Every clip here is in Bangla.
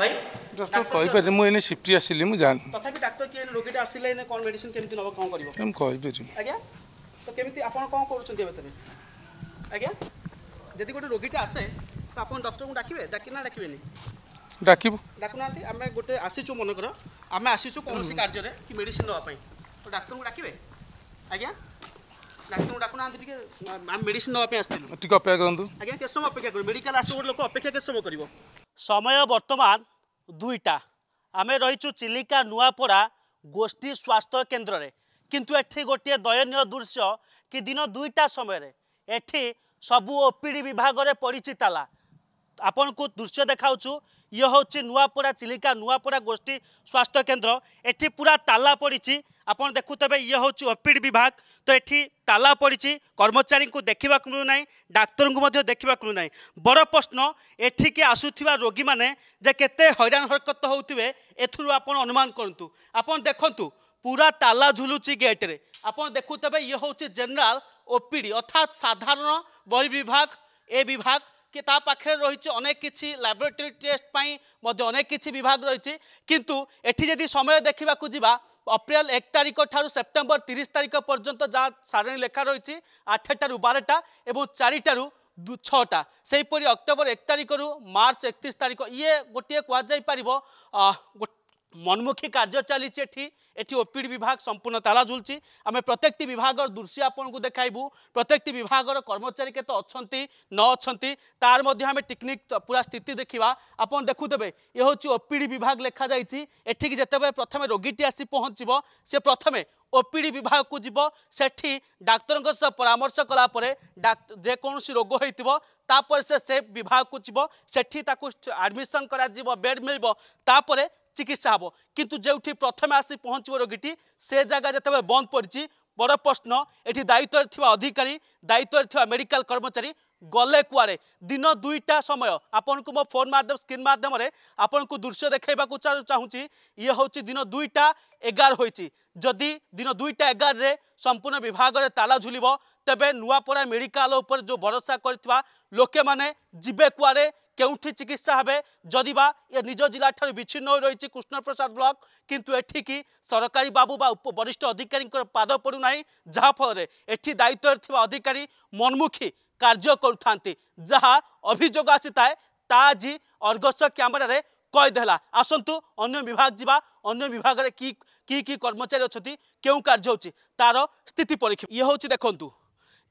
ভাই ডাক্তার কইপারে মু এনে শিফটি আসিলি মু জানি তথাপি ডাক্তার কি রোগীটা আসিলে এনে কোন মেডিসিন কেমতি নব কোন করিব কেম কইপারি আজ্ঞা তো কেমতি আপন কোন করুচন্তি এবে তবে আজ্ঞা যদি গোটে রোগীটা আসে তো আপন ডাক্তারকে ডাকিবে ডাকি না ডাকিবেনি ডাকিবু ডাকুনাহান্তি আমি গোটে আসিছু মনে কর আমি আসিছু কোনসি কার্যরে কি মেডিসিন নেওয়া পাই তো ডাক্তারকে ডাকিবে আজ্ঞা ডাক্তারকে ডাকুনাহান্তি টিকে আমি মেডিসিন নেওয়া পাই আসছিলু টিকে অপেক্ষা করন্তু আজ্ঞা কেসম অপেক্ষা করি মেডিকাল আসি গোটে লোক অপেক্ষা কেসম করিব ସମୟ ବର୍ତ୍ତମାନ ଦୁଇଟା ଆମେ ରହିଛୁ ଚିଲିକା ନୂଆପଡ଼ା ଗୋଷ୍ଠୀ ସ୍ୱାସ୍ଥ୍ୟ କେନ୍ଦ୍ରରେ କିନ୍ତୁ ଏଠି ଗୋଟିଏ ଦୟନୀୟ ଦୃଶ୍ୟ କି ଦିନ ଦୁଇଟା ସମୟରେ ଏଠି ସବୁ ଓପିଡ଼ି ବିଭାଗରେ ପଡ଼ିଛି ତାଲା ଆପଣଙ୍କୁ ଦୃଶ୍ୟ ଦେଖାଉଛୁ ଇଏ ହେଉଛି ନୂଆପଡ଼ା ଚିଲିକା ନୂଆପଡ଼ା ଗୋଷ୍ଠୀ ସ୍ୱାସ୍ଥ୍ୟ କେନ୍ଦ୍ର ଏଠି ପୁରା ତାଲା ପଡ଼ିଛି ଆପଣ ଦେଖୁଥିବେ ଇଏ ହେଉଛି ଓପିଡ଼ି ବିଭାଗ ତ ଏଠି ତାଲା ପଡ଼ିଛି କର୍ମଚାରୀଙ୍କୁ ଦେଖିବାକୁ ମିଳୁନାହିଁ ଡାକ୍ତରଙ୍କୁ ମଧ୍ୟ ଦେଖିବାକୁ ମିଳୁନାହିଁ ବଡ଼ ପ୍ରଶ୍ନ ଏଠିକି ଆସୁଥିବା ରୋଗୀମାନେ ଯେ କେତେ ହଇରାଣ ହରକତ ହେଉଥିବେ ଏଥିରୁ ଆପଣ ଅନୁମାନ କରନ୍ତୁ ଆପଣ ଦେଖନ୍ତୁ ପୁରା ତାଲା ଝୁଲୁଛି ଗେଟ୍ରେ ଆପଣ ଦେଖୁଥିବେ ଇଏ ହେଉଛି ଜେନେରାଲ ଓପିଡ଼ି ଅର୍ଥାତ୍ ସାଧାରଣ ବହି ବିଭାଗ ଏ ବିଭାଗ କି ତା ପାଖରେ ରହିଛି ଅନେକ କିଛି ଲାବୋରେଟୋରୀ ଟେଷ୍ଟ ପାଇଁ ମଧ୍ୟ ଅନେକ କିଛି ବିଭାଗ ରହିଛି କିନ୍ତୁ ଏଠି ଯଦି ସମୟ ଦେଖିବାକୁ ଯିବା ଅପ୍ରେଲ ଏକ ତାରିଖ ଠାରୁ ସେପ୍ଟେମ୍ବର ତିରିଶ ତାରିଖ ପର୍ଯ୍ୟନ୍ତ ଯାହା ସାରଣୀ ଲେଖା ରହିଛି ଆଠଟାରୁ ବାରଟା ଏବଂ ଚାରିଟାରୁ ছটা সেইপরি অক্টোবর এক তারিখর মার্চ একত্রিশ তারিখ ইয়ে গোটিয়ে কুযাইপার মনমুখী কার্য চালিছে এটি এটি ওপিড বিভাগ সম্পূর্ণ তালা ঝুলছি আমি প্রত্যেকটি বিভাগর দৃশ্য আপনার দেখাইবু প্রত্যেকটি বিভাগর কর্মচারী কেত অনেক তার মধ্যে আমি টেকনিক পুরা স্থিতি দেখা আপনার দেখুবে এ হচ্ছে ওপিডি বিভাগ লেখা যাই এঠিকি যেতবে প্রথমে রোগীটি আসি পৌঁছব সে প্রথমে ଓପିଡ଼ି ବିଭାଗକୁ ଯିବ ସେଠି ଡାକ୍ତରଙ୍କ ସହ ପରାମର୍ଶ କଲାପରେ ଯେକୌଣସି ରୋଗ ହୋଇଥିବ ତାପରେ সে বিভাগ কু যাব সেটি তাকে আডমিশন করা বেড মিলব তাপরে চিকিৎসা হব কিন্তু যেটি প্রথমে আসি পৌঁছব রোগীটি সে জায়গা যেতবে বন্ধ পড়ছে বড় প্রশ্ন এটি দায়িত্বের থাকা অধিকারী দায়িত্বের থাকা মেডিকাল কর্মচারী গলে কুয়ারে দিন দুইটা সময় আপনার মো ফোন মাধ্যম স্ক্রিন মাধ্যমে আপনার দৃশ্য দেখাইবা চাহুছি ইয়ে হচ্ছে দিন দুইটা এগার হয়েছি যদি দিন দুইটা এগারে সম্পূর্ণ বিভাগের তালা ঝুলব তবে নূপড়া মেডিকাল উপরে যে ভরসা করে লোকে মানে যাবে কুয়ারে কেউঠি চিকিৎসা হবে যদি বা এ নিজ ঠার বিচ্ছিন্ন হয়ে রয়েছে কৃষ্ণপ্রসাদ ব্লক কিন্তু এটি কি সরকারি বাবু বা বরিষ্ঠ অধিকারী পাদ পড়ু না যা ফলে এটি দায়িত্বের থাকা অধিকারী মনমুখী କାର୍ଯ୍ୟ କରୁଥାନ୍ତି ଯାହା ଅଭିଯୋଗ ଆସିଥାଏ ତାହା ଆଜି ଅର୍ଗସ କ୍ୟାମେରାରେ କଏଦ ହେଲା ଆସନ୍ତୁ ଅନ୍ୟ ବିଭାଗ ଯିବା ଅନ୍ୟ ବିଭାଗରେ କି କି କି କର୍ମଚାରୀ ଅଛନ୍ତି କେଉଁ କାର୍ଯ୍ୟ ହେଉଛି ତାର ସ୍ଥିତି ପରୀକ୍ଷା ଇଏ ହେଉଛି ଦେଖନ୍ତୁ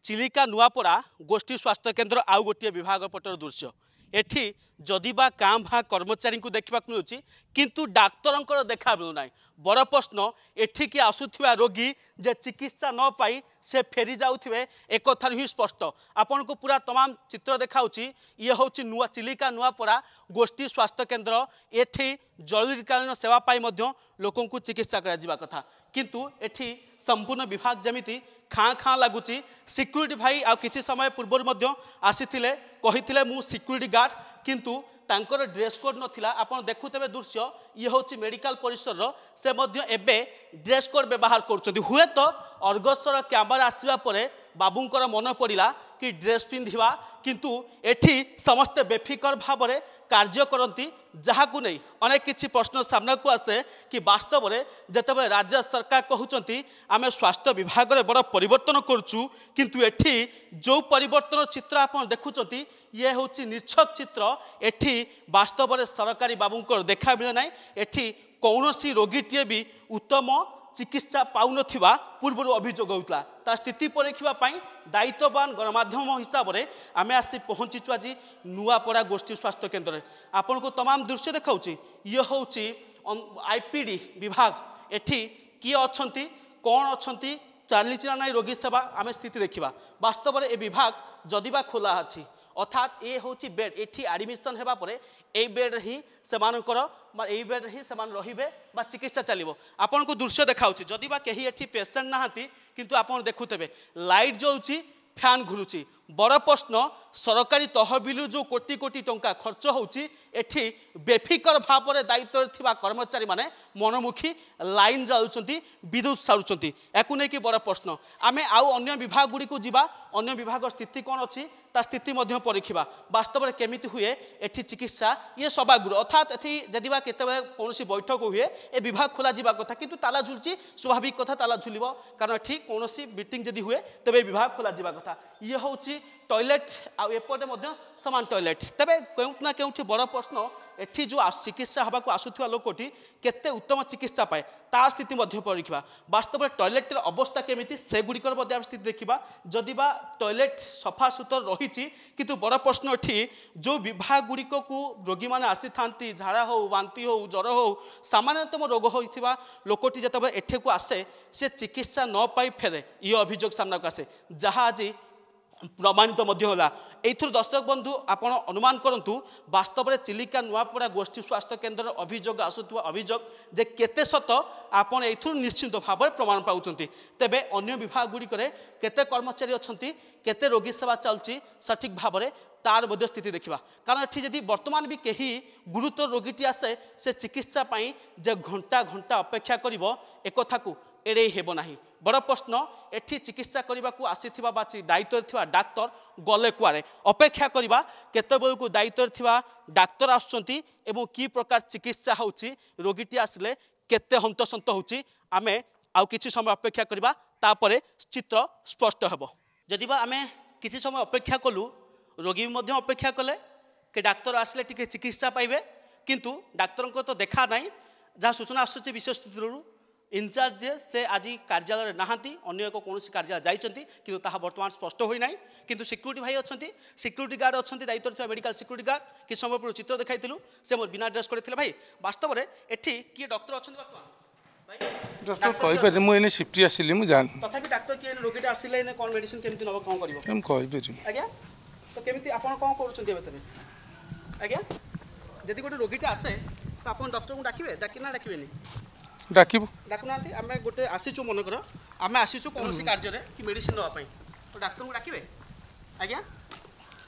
ଚିଲିକା ନୂଆପଡ଼ା ଗୋଷ୍ଠୀ ସ୍ୱାସ୍ଥ୍ୟ କେନ୍ଦ୍ର ଆଉ ଗୋଟିଏ ବିଭାଗ ପଟର ଦୃଶ୍ୟ ଏଠି ଯଦି ବା କାଁ ଭାଁ କର୍ମଚାରୀଙ୍କୁ ଦେଖିବାକୁ ମିଳୁଛି କିନ୍ତୁ ଡାକ୍ତରଙ୍କର ଦେଖା ମିଳୁନାହିଁ ବଡ଼ ପ୍ରଶ୍ନ ଏଠିକି ଆସୁଥିବା ରୋଗୀ ଯେ ଚିକିତ୍ସା ନ ପାଇ ସେ ଫେରି ଯାଉଥିବେ ଏକଥାରୁ ହିଁ ସ୍ପଷ୍ଟ ଆପଣଙ୍କୁ ପୁରା ତମାମ ଚିତ୍ର ଦେଖାଉଛି ଇଏ ହେଉଛି ନୂଆ ଚିଲିକା ନୂଆପଡ଼ା ଗୋଷ୍ଠୀ ସ୍ୱାସ୍ଥ୍ୟ କେନ୍ଦ୍ର ଏଠି ଜରୁରୀକାଳୀନ ସେବା ପାଇଁ ମଧ୍ୟ ଲୋକଙ୍କୁ ଚିକିତ୍ସା କରାଯିବା କଥା କିନ୍ତୁ ଏଠି ସମ୍ପୂର୍ଣ୍ଣ ବିଭାଗ ଯେମିତି ଖାଁ ଖାଁ ଲାଗୁଛି ସିକ୍ୟୁରିଟି ଭାଇ ଆଉ କିଛି ସମୟ ପୂର୍ବରୁ ମଧ୍ୟ ଆସିଥିଲେ କହିଥିଲେ ମୁଁ ସିକ୍ୟୁରିଟି ଗାର୍ଡ଼ কিন্তু ତାଙ୍କର ଡ୍ରେସ୍ କୋଡ଼୍ ନଥିଲା ଆପଣ ଦେଖୁଥିବେ ଦୃଶ୍ୟ ଇଏ ହେଉଛି ମେଡ଼ିକାଲ ପରିସରର ସେ ମଧ୍ୟ ଏବେ ଡ୍ରେସ୍ କୋଡ଼୍ ବ୍ୟବହାର କରୁଛନ୍ତି ହୁଏତ ଅର୍ଗସର କ୍ୟାମେରା ଆସିବା ପରେ বাবুঙ্কর মনে পড়া কি ড্রেস পিঁধা কিন্তু এটি সমস্তে বেফিকর ভাবে কার্য করতে যাহাকু নেই অনেক কিছু প্রশ্ন সামনাকু আসে কি বাস্তবরে যেতবে রাজ্য সরকার কুমার আমি স্বাস্থ্য বিভাগের বড় পরিবর্তন করছু কিন্তু এটি যে পরিবর্তন চিত্র আপনার দেখুম ইয়ে হচ্ছে নিচ্ছক চিত্র এটি বাস্তবরে সরকারি বাবুঙ্কর দেখা মিলে না এটি কৌশি রোগীটিয়ে বি উত্তম ଚିକିତ୍ସା ପାଉନଥିବା ପୂର୍ବରୁ ଅଭିଯୋଗ ହେଉଥିଲା ତା ସ୍ଥିତି ପରୀକ୍ଷା ପାଇଁ ଦାୟିତ୍ୱବାନ ଗଣମାଧ୍ୟମ ହିସାବରେ ଆମେ ଆସି ପହଞ୍ଚିଛୁ ଆଜି ନୂଆପଡ଼ା ଗୋଷ୍ଠୀ ସ୍ୱାସ୍ଥ୍ୟ କେନ୍ଦ୍ରରେ ଆପଣଙ୍କୁ ତମାମ ଦୃଶ୍ୟ ଦେଖାଉଛି ଇଏ ହେଉଛି ଆଇ ପି ଡି ବିଭାଗ ଏଠି କିଏ ଅଛନ୍ତି କ'ଣ ଅଛନ୍ତି ଚାଲିଛି ନା ନାହିଁ ରୋଗୀ ସେବା ଆମେ ସ୍ଥିତି ଦେଖିବା ବାସ୍ତବରେ ଏ ବିଭାଗ ଯଦି ବା ଖୋଲା ଅଛି অর্থাৎ এ হচ্ছে বেড এটি আডমিশন হওয়া পরে এই বেড্রে হি সে এই বেড্রে হি সে রহবে বা চিকিৎসা চালিব আপনার দৃশ্য দেখা যদি বা কেহি এটি পেসেন্ট না কিন্তু আপনার দেখুবে লাইট জলুচি ফ্যান ঘুরুচি বড় প্রশ্ন ସରକାରୀ ତହବିଲରୁ ଯେଉଁ କୋଟି କୋଟି ଟଙ୍କା ଖର୍ଚ୍ଚ ହେଉଛି ଏଠି ବେଫିକର ଭାବରେ ଦାୟିତ୍ୱରେ ଥିବା କର୍ମଚାରୀମାନେ ମନମୁଖୀ ଲାଇନ୍ ଜାଳୁଛନ୍ତି ବିଦ୍ୟୁତ୍ ସାରୁଛନ୍ତି ଏହାକୁ ନେଇକି ବଡ଼ ପ୍ରଶ୍ନ ଆମେ ଆଉ ଅନ୍ୟ ବିଭାଗ ଗୁଡ଼ିକୁ ଯିବା ଅନ୍ୟ ବିଭାଗ ସ୍ଥିତି କ'ଣ ଅଛି ତା ସ୍ଥିତି ମଧ୍ୟ ପରୀକ୍ଷା ବାସ୍ତବରେ କେମିତି ହୁଏ ଏଠି ଚିକିତ୍ସା ଇଏ ସଭାଗୃହ ଅର୍ଥାତ୍ ଏଠି ଯଦି ବା କେତେବେଳେ କୌଣସି ବୈଠକ ହୁଏ ଏ ବିଭାଗ ଖୋଲାଯିବା କଥା କିନ୍ତୁ ତାଲା ଝୁଲୁଛି ସ୍ୱାଭାବିକ କଥା ତାଲା ଝୁଲିବ କାରଣ ଏଠି କୌଣସି ମିଟିଂ ଯଦି ହୁଏ ତେବେ ବିଭାଗ ଖୋଲାଯିବା କଥା ଇଏ ହେଉଛି টয়লেট আপটে সামান টয়লেট তবে কেউটি না কেউটি বড় প্রশ্ন এটি যে চিকিৎসা হওয়া আসুক লোকটি কেতে উত্তম চিকিৎসা পায়ে তা স্থিতি পরীক্ষা বাস্তবের টয়লেটের অবস্থা কমিটি সেগুড়ির আমি স্থিতি দেখা যদি বা টয়লেট সফা সুতর রয়েছে কিন্তু বড় প্রশ্ন এটি যে বিভাগগুড়ি রোগী মানে আসি থাকে ঝাড়া হো বাঁতি হো জ্বর হো সামান্যতম রোগ হয়ে লোকটি যেতবে এঠেকু আসে সে চিকিৎসা নপাই ফেরে ইয়ে অভিযোগ সামনাকু আসে যা আজ প্রমাণিত মধ্যে হলা এইথর দর্শক বন্ধু আপনার অনুমান করতু বাস্তবের চিলিকা নয়াপড়া গোষ্ঠী স্বাস্থ্য কেন্দ্রর অভিযোগ আসুথা অভিযোগ যে কেতে সত আপনার এইথর নিশ্চিন্ত ভাবে প্রমাণ পাচ্ছেন তেমন অন্য বিভাগ বিভাগগুড়ি কেতে কর্মচারী অনেক কেতে রোগী সেবা চলছে সঠিক ভাবে তার মধ্যে স্থিতি দেখা কারণ এটি যদি বর্তমান বি কেহি গুরুতর রোগীটি আসে সে চিকিৎসা পাই যে ঘণ্টা ঘণ্টা অপেক্ষা করব একথা এড়াই ହେବ না বড় প্রশ্ন এটি চিকিৎসা করা আসি বা দায়িত্বরে থাকা ডাক্তার গলে কুয়ারে অপেক্ষা করা কতবেলক দায়িত্বরে থাকা ডাক্তার আসছেন এবং কি প্রকার চিকিৎসা হচ্ছে রোগীটি আসলে কেতে হন্তসন্ত হচ্ছে আমি আউ কিছু সময় অপেক্ষা করা তাপরে চিত্র স্পষ্ট হব যদি বা আমি কিছু সময় অপেক্ষা কলু রোগী মধ্যে অপেক্ষা কলে কে ডাক্তার আসলে টিকে চিকিৎসা পাইবে কিন্তু ডাক্তারঙ্ তো দেখা নাই যা সূচনা আসছে বিশেষ স্থিতির ইনচার্জ যে সে আজি কার্যালয়ে না অন্য এক কৌশি কার্যালয় যাই কিন্তু তাহা বর্তমান স্পষ্ট হয়ে না কিন্তু সিকুরিটি ভাই অনেক সিকুরিটি গার্ড অনেক দায়িত্ব থাকা মেডিকাল সিকুরিটি গার্ড কিছু সময় পূর্ব চিত্র দেখাই সে মো বিনা ড্রেস করে ভাই বাস্তবরে এটি কি ডক্টর অনেক মু এনে সিফটি আসিলি মু জান তথাপি ডাক্তার কি রোগীটা আসিলে এনে কোন মেডিসিন কেমতি নব কোন করিব আজ্ঞা তো কেমতি আপন কোন করছন্তি এবে তবে আজ্ঞা যদি গোটে রোগীটা আসে তো আপন ডক্টরকে ডাকিবে ডাকি না ডাকিবেনি ଡାକିବୁ ଡାକୁନାହାନ୍ତି ଆମେ ଗୋଟେ ଆସିଛୁ ମନେକର ଆମେ ଆସିଛୁ କୌଣସି କାର୍ଯ୍ୟରେ କି ମେଡ଼ିସିନ୍ ନେବା ପାଇଁ ତ ଡାକ୍ତରଙ୍କୁ ଡାକିବେ ଆଜ୍ଞା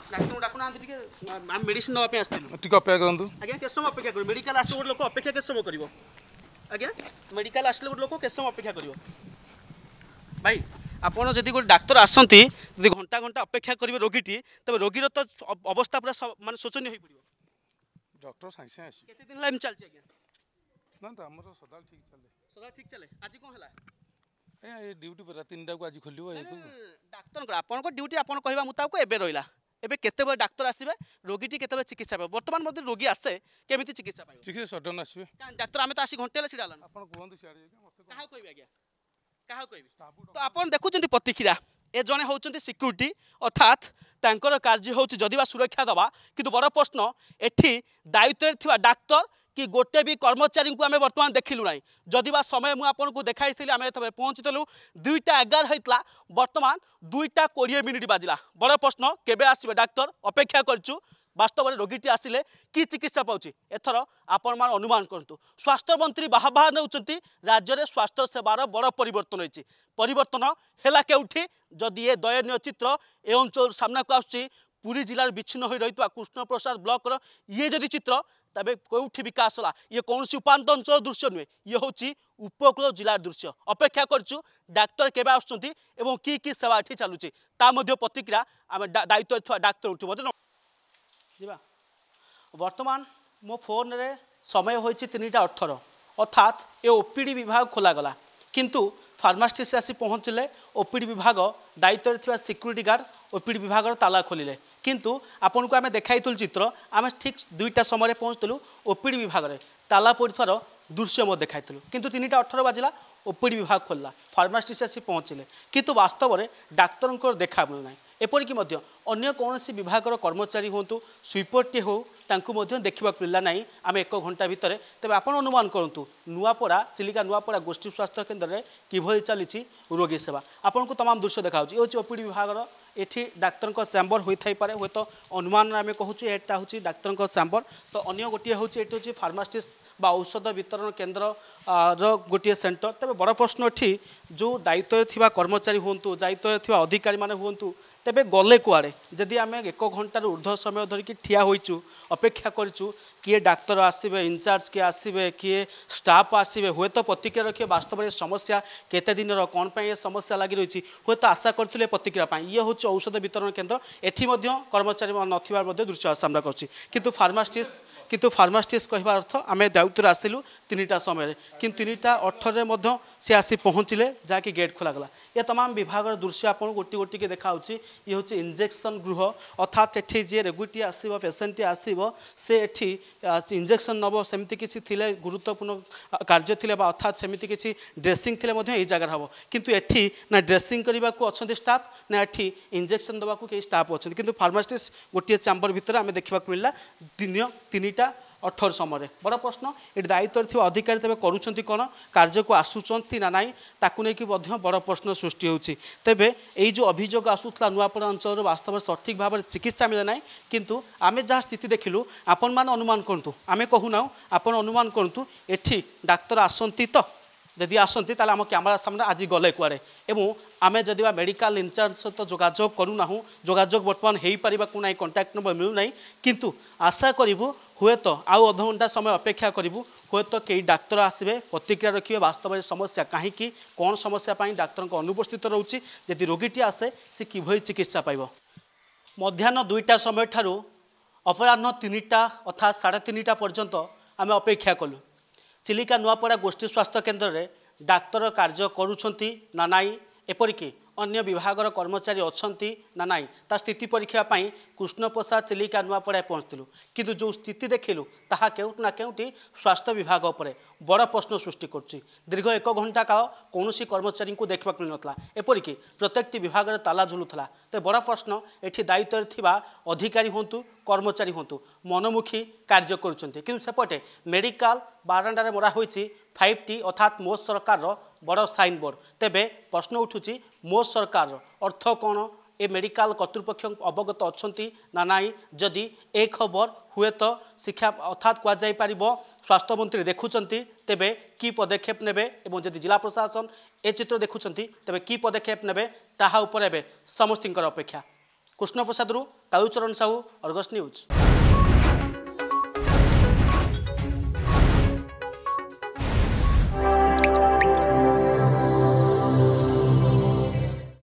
ଡାକ୍ତରଙ୍କୁ ଡାକୁନାହାନ୍ତି ଟିକେ ଆମେ ମେଡ଼ିସିନ୍ ନେବା ପାଇଁ ଆସିଥିଲୁ ଟିକେ ଅପେକ୍ଷା କରନ୍ତୁ ଆଜ୍ଞା କେତେ ସମୟ ଅପେକ୍ଷା କରିବ ମେଡ଼ିକାଲ ଆସିବ ଗୋଟେ ଲୋକ ଅପେକ୍ଷା କେତେ ସମୟ କରିବ ଆଜ୍ଞା ମେଡ଼ିକାଲ ଆସିଲେ ଗୋଟେ ଲୋକ କେତେ ସମୟ ଅପେକ୍ଷା କରିବ ଭାଇ ଆପଣ ଯଦି ଗୋଟେ ଡାକ୍ତର ଆସନ୍ତି ଯଦି ଘଣ୍ଟା ଘଣ୍ଟା ଅପେକ୍ଷା କରିବେ ରୋଗୀଟି ତେବେ ରୋଗୀର ତ ଅବସ୍ଥା ପୁରା ମାନେ ଶୋଚନୀୟ ହୋଇପଡ଼ିବ ଡକ୍ଟର ସାଙ୍ଗେ ସାଙ୍ଗେ ଆସିବ କେତେ ଦିନ ହେଲା ଏମିତି ଚାଲିଛି ଆଜ୍ଞା ନା ଆମର ସଦାବେଳେ ଠିକ୍ ଚାଲେ ସଦା ଠିକ୍ ଚାଲେ ଆଜି କ'ଣ ହେଲା ଏ ଏ ଡ୍ୟୁଟି ପରା ତିନିଟାକୁ ଆଜି ଖୋଲିବ ଏହାକୁ ଡାକ୍ତରଙ୍କର ଆପଣଙ୍କ ଡ୍ୟୁଟି ଆପଣ କହିବା ମୁତାବକ ଏବେ ରହିଲା ଏବେ କେତେବେଳେ ଡାକ୍ତର ଆସିବେ ରୋଗୀଟି କେତେବେଳେ ଚିକିତ୍ସା ପାଇବ ବର୍ତ୍ତମାନ ମଧ୍ୟ ରୋଗୀ ଆସେ କେମିତି ଚିକିତ୍ସା ପାଇବ ଚିକିତ୍ସା ସଡନ୍ ଆସିବେ ଡାକ୍ତର ଆମେ ତ ଆସି ଘଣ୍ଟେ ହେଲେ ଛିଡ଼ା ହେଲାଣି ଆପଣ କୁହନ୍ତୁ କାହାକୁ କହିବେ ଆଜ୍ଞା କାହାକୁ କହିବେ ତ ଆପଣ ଦେଖୁଛନ୍ତି ପ୍ରତିକ୍ରିୟା ଏ ଜଣେ ହେଉଛନ୍ତି ସିକ୍ୟୁରିଟି ଅର୍ଥାତ୍ ତାଙ୍କର କାର୍ଯ୍ୟ ହେଉଛି ଯଦି ବା ସୁରକ୍ଷା ଦେବା କିନ୍ତୁ ବଡ଼ ପ୍ରଶ୍ନ ଏଠି ଦାୟିତ୍ୱରେ ଥିବା ଡାକ୍ତର କି ଗୋଟେ ବି କର୍ମଚାରୀଙ୍କୁ ଆମେ ବର୍ତ୍ତମାନ ଦେଖିଲୁ ନାହିଁ ଯଦି ବା ସମୟ ମୁଁ ଆପଣଙ୍କୁ ଦେଖାଇଥିଲି ଆମେ ଏଥବେ ପହଞ୍ଚିଥିଲୁ ଦୁଇଟା ଏଗାର ହେଇଥିଲା ବର୍ତ୍ତମାନ ଦୁଇଟା କୋଡ଼ିଏ ମିନିଟ୍ ବାଜିଲା ବଡ଼ ପ୍ରଶ୍ନ କେବେ ଆସିବେ ଡାକ୍ତର ଅପେକ୍ଷା କରିଛୁ বাস্তবরে রোগীটি আসলে কি চিকিৎসা পাচ্ছি এথর আপনার অনুমান করতু স্বাস্থ্যমন্ত্রী বাহা বাহা নেছেন রাজ্যের স্বাস্থ্য সেবার বড় পরিবর্তন হয়েছে পরিবর্তন হেলা কেউঠি যদি এ দয়নীয় চিত্র এ অঞ্চল সামনাকু আসছে ପୁରୀ ଜିଲ୍ଲାରୁ ବିଚ୍ଛିନ୍ନ ହୋଇ ରହିଥିବା କୃଷ୍ଣପ୍ରସାଦ ବ୍ଲକର ଇଏ ଯଦି ଚିତ୍ର ତେବେ କେଉଁଠି ବିକାଶ ହେଲା ଇଏ କୌଣସି ଉପାନ୍ତ ଅଞ୍ଚଳର ଦୃଶ୍ୟ ନୁହେଁ ଇଏ ହେଉଛି ଉପକୂଳ ଜିଲ୍ଲାର ଦୃଶ୍ୟ ଅପେକ୍ଷା କରିଛୁ ଡାକ୍ତର କେବେ ଆସୁଛନ୍ତି ଏବଂ କି କି ସେବା ଏଠି ଚାଲୁଛି ତା ମଧ୍ୟ ପ୍ରତିକ୍ରିୟା ଆମେ ଦାୟିତ୍ୱରେ ଥିବା ଡାକ୍ତରଠୁ ମଧ୍ୟ ଯିବା ବର୍ତ୍ତମାନ ମୋ ଫୋନରେ ସମୟ ହୋଇଛି ତିନିଟା ଅଠର ଅର୍ଥାତ୍ ଏ ଓପିଡ଼ି ବିଭାଗ ଖୋଲାଗଲା କିନ୍ତୁ ফার্মাসিস্ট আসি পৌঁছলে ওপিডি বিভাগ দায়িত্বরে থাকা সিকুরিটি গার্ড ওপিডি বিভাগের তালা খোলিলে কিন্তু ଆପଣଙ୍କୁ ଆମେ ଦେଖାଇଥିଲୁ ଚିତ୍ର ଆମେ ଠିକ୍ ଦୁଇଟା ସମୟରେ ପହଞ୍ଚିଥିଲୁ ଓପିଡ଼ି ବିଭାଗରେ ତାଲା ପଡ଼ିଥିବାର ଦୃଶ୍ୟ ମଧ୍ୟ ଦେଖାଇଥିଲୁ କିନ୍ତୁ ତିନିଟା ଅଠର ବାଜିଲା ଓପିଡ଼ି ବିଭାଗ ଖୋଲିଲା ଫାର୍ମାସିଷ୍ଟ ଆସି ପହଞ୍ଚିଲେ କିନ୍ତୁ ବାସ୍ତବରେ ଡାକ୍ତରଙ୍କର ଦେଖା ମିଳୁନାହିଁ ଏପରିକି ମଧ୍ୟ ଅନ୍ୟ କୌଣସି ବିଭାଗର କର୍ମଚାରୀ ହୁଅନ୍ତୁ ସୁଇପରଟିଏ ହେଉ ତାଙ୍କୁ ମଧ୍ୟ ଦେଖିବାକୁ ମିଳିଲା ନାହିଁ ଆମେ ଏକ ଘଣ୍ଟା ଭିତରେ ତେବେ ଆପଣ ଅନୁମାନ କରନ୍ତୁ ନୂଆପଡ଼ା ଚିଲିକା ନୂଆପଡ଼ା ଗୋଷ୍ଠୀ ସ୍ୱାସ୍ଥ୍ୟ କେନ୍ଦ୍ରରେ କିଭଳି ଚାଲିଛି ରୋଗୀ ସେବା ଆପଣଙ୍କୁ ତମାମ ଦୃଶ୍ୟ ଦେଖାଯାଉଛି ଏ ହେଉଛି ଓପିଡ଼ି ବିଭାଗର ଏଠି ଡାକ୍ତରଙ୍କ ଚ୍ୟାମ୍ବର ହୋଇଥାଇପାରେ ହୁଏତ ଅନୁମାନରେ ଆମେ କହୁଛୁ ଏଟା ହେଉଛି ଡାକ୍ତରଙ୍କ ଚ୍ୟାମ୍ବର ତ ଅନ୍ୟ ଗୋଟିଏ ହେଉଛି ଏଠି ହେଉଛି ଫାର୍ମାସିଷ୍ଟ বা ঔষধ বিতরণ কেন্দ্র গোটিয়ে সেন্টর তবে বড় প্রশ্ন এটি যে দায়িত্বরে থাকা কর্মচারী হুম দায়িত্বরে থাকা অধিকারী মানে হুম তেবে গলে কুয়াড়ে যদি আমি এক ঘণ্টার ঊর্ধ্ব সময় ধরিকি ঠিয়া হয়েছু অপেক্ষা করছু কি ডাক্তার আসবে ইনচার্জ কি আসবে কি স্টাফ আসবে হুয়েত প্রতিক্রিয়া রক্ষে বাস্তবের সমস্যা কেতে দিনর কোণ পাই এ সমস্যা লাগি রয়েছে হুয়েত আশা করলে প্রতিক্রিয়া পাই ইয়ে হচ্ছে ঔষধ বিতরণ কেন্দ্র এটি মধ্যে কর্মচারী নথিবার মধ্যে দৃশ্য সামনা করছি কিন্তু ফার্মাসিস কিন্তু ফার্মাসিস কহবার অর্থ আমি দায়িত্ব আসিলু তিনটা সময় কিন্তু তিনটা অঠরের মধ্যে সে আসি পৌঁছিলে যা কি গেট খোলাগলা या तमाम विभाग दृश्य आपण गोटी गोटी देखाउँछ इ हौ इन्जेक्सन गृह अर्थात् एटि जे रेगुटी आसो पेसेन्ट आसो से एटि इन्जेक्सन नब सेमि कि गुरुत्वपूर्ण कार्य ले अर्थात् सेमि कि ड्रेसिङ ले जग्गा हे किन एटि ना ड्रेसिङ अहिले स्टाफ ना एटि इन्जेक्सन देवाको केही स्टाफ अहिले फार्मासिस्ट गोटे च्याम्बर भित्र आम देख्दा दिन तिनटा ଅଠର ସମୟରେ ବଡ଼ ପ୍ରଶ୍ନ ଏଠି ଦାୟିତ୍ୱରେ ଥିବା ଅଧିକାରୀ ତେବେ କରୁଛନ୍ତି କ'ଣ କାର୍ଯ୍ୟକୁ ଆସୁଛନ୍ତି ନା ନାହିଁ ତାକୁ ନେଇକି ମଧ୍ୟ ବଡ଼ ପ୍ରଶ୍ନ ସୃଷ୍ଟି ହେଉଛି ତେବେ ଏଇ ଯେଉଁ ଅଭିଯୋଗ ଆସୁଥିଲା ନୂଆପଡ଼ା ଅଞ୍ଚଳର ବାସ୍ତବରେ ସଠିକ୍ ଭାବରେ ଚିକିତ୍ସା ମିଳେ ନାହିଁ କିନ୍ତୁ ଆମେ ଯାହା ସ୍ଥିତି ଦେଖିଲୁ ଆପଣମାନେ ଅନୁମାନ କରନ୍ତୁ ଆମେ କହୁନାହୁଁ ଆପଣ ଅନୁମାନ କରନ୍ତୁ ଏଠି ଡାକ୍ତର ଆସନ୍ତି ତ ଯଦି ଆସନ୍ତି ତାହେଲେ ଆମ କ୍ୟାମେରା ସାମ୍ନା ଆଜି ଗଲେ କୁଆଡ଼େ ଏବଂ ଆମେ ଯଦି ବା ମେଡ଼ିକାଲ ଇନଚାର୍ଜ ସହିତ ଯୋଗାଯୋଗ କରୁନାହୁଁ ଯୋଗାଯୋଗ ବର୍ତ୍ତମାନ ହୋଇପାରିବାକୁ ନାହିଁ କଣ୍ଟାକ୍ଟ ନମ୍ବର ମିଳୁନାହିଁ କିନ୍ତୁ ଆଶା କରିବୁ ହୁଏତ ଆଉ ଅଧଘଣ୍ଟା ସମୟ ଅପେକ୍ଷା କରିବୁ ହୁଏତ କେହି ଡାକ୍ତର ଆସିବେ ପ୍ରତିକ୍ରିୟା ରଖିବେ ବାସ୍ତବରେ ସମସ୍ୟା କାହିଁକି କ'ଣ ସମସ୍ୟା ପାଇଁ ଡାକ୍ତରଙ୍କ ଅନୁପସ୍ଥିତ ରହୁଛି ଯଦି ରୋଗୀଟି ଆସେ ସେ କିଭଳି ଚିକିତ୍ସା ପାଇବ ମଧ୍ୟାହ୍ନ ଦୁଇଟା ସମୟ ଠାରୁ ଅପରାହ୍ନ ତିନିଟା ଅର୍ଥାତ୍ ସାଢ଼େ ତିନିଟା ପର୍ଯ୍ୟନ୍ତ ଆମେ ଅପେକ୍ଷା କଲୁ ଚିଲିକା ନୂଆପଡ଼ା ଗୋଷ୍ଠୀ ସ୍ୱାସ୍ଥ୍ୟ କେନ୍ଦ୍ରରେ ডাক্তার কার্য করুছেন না নাই ଏପରିକି ଅନ୍ୟ ବିଭାଗର କର୍ମଚାରୀ ଅଛନ୍ତି ନା ନାହିଁ ତା ସ୍ଥିତି ପରୀକ୍ଷା ପାଇଁ କୃଷ୍ଣପ୍ରସାଦ ଚିଲିକା ନୂଆପଡ଼ାରେ ପହଞ୍ଚିଥିଲୁ କିନ୍ତୁ ଯେଉଁ ସ୍ଥିତି ଦେଖିଲୁ ତାହା କେଉଁଠି ନା କେଉଁଠି ସ୍ୱାସ୍ଥ୍ୟ ବିଭାଗ ଉପରେ ବଡ଼ ପ୍ରଶ୍ନ ସୃଷ୍ଟି କରୁଛି ଦୀର୍ଘ ଏକ ଘଣ୍ଟା କାଳ କୌଣସି କର୍ମଚାରୀଙ୍କୁ ଦେଖିବାକୁ ମିଳୁନଥିଲା ଏପରିକି ପ୍ରତ୍ୟେକଟି ବିଭାଗରେ ତାଲା ଝୁଲୁଥିଲା ତେବେ ବଡ଼ ପ୍ରଶ୍ନ ଏଠି ଦାୟିତ୍ୱରେ ଥିବା ଅଧିକାରୀ ହୁଅନ୍ତୁ କର୍ମଚାରୀ ହୁଅନ୍ତୁ ମନମୁଖୀ କାର୍ଯ୍ୟ କରୁଛନ୍ତି କିନ୍ତୁ ସେପଟେ ମେଡ଼ିକାଲ ବାରଣ୍ଡାରେ ମରା ହୋଇଛି ফাইভ টি অর্থাৎ মোট সরকারর বড় সাইনবোর্ড তেবে প্রশ্ন উঠুছি মো সরকার অর্থ কোণ এ মেডিকাল কর্তৃপক্ষ অবগত অনেক না নাই যদি এ খবর হুয়েত শিক্ষা অর্থাৎ কুযাইপার স্বাস্থ্যমন্ত্রী দেখুম তেবে কি পদক্ষেপ নেবে এবং যদি জেলা প্রশাসন এ চিত্র দেখুম তেবে কি পদক্ষেপ নেবে তাহা উপরে এবে সমস্ত অপেক্ষা কৃষ্ণপ্রসাদ কালুচরণ সাহু অর্গস নিউজ